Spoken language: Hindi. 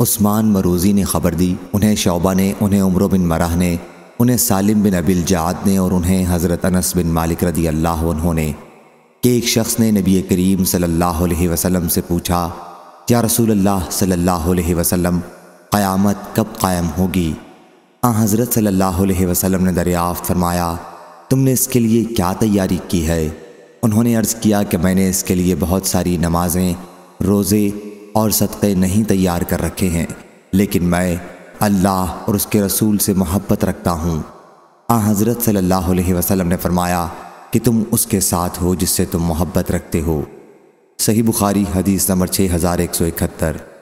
उस्मान मरूज़ी ने खबर दी उन्हें शोबा ने उन्हें उम्र बिन मराह ने उन्हें सालिम बिन अबिल जाद ने और उन्हें हज़रत अनस बिन मालिक रदी अल्लाह उन्होंने कि एक शख्स ने नबी करीम सल्लल्लाहु अलैहि वसल्लम से पूछा या रसूल अल्लाह सल्लल्लाहु अलैहि वसल्लम क़यामत कब कायम होगी आ अं हज़रत सल्ला वसलम ने दरियाफ़ फरमाया तुमने इसके लिए क्या तैयारी की है उन्होंने अर्ज़ किया कि मैंने इसके लिए बहुत सारी नमाज़ें रोज़े और सदक़े नहीं तैयार कर रखे हैं लेकिन मैं अल्लाह और उसके रसूल से मोहब्बत रखता हूँ आ हज़रत सल्लल्लाहु अलैहि वसल्लम ने फरमाया कि तुम उसके साथ हो जिससे तुम मोहब्बत रखते हो सही बुखारी हदीस नंबर छः हज़ार एक सौ इकहत्तर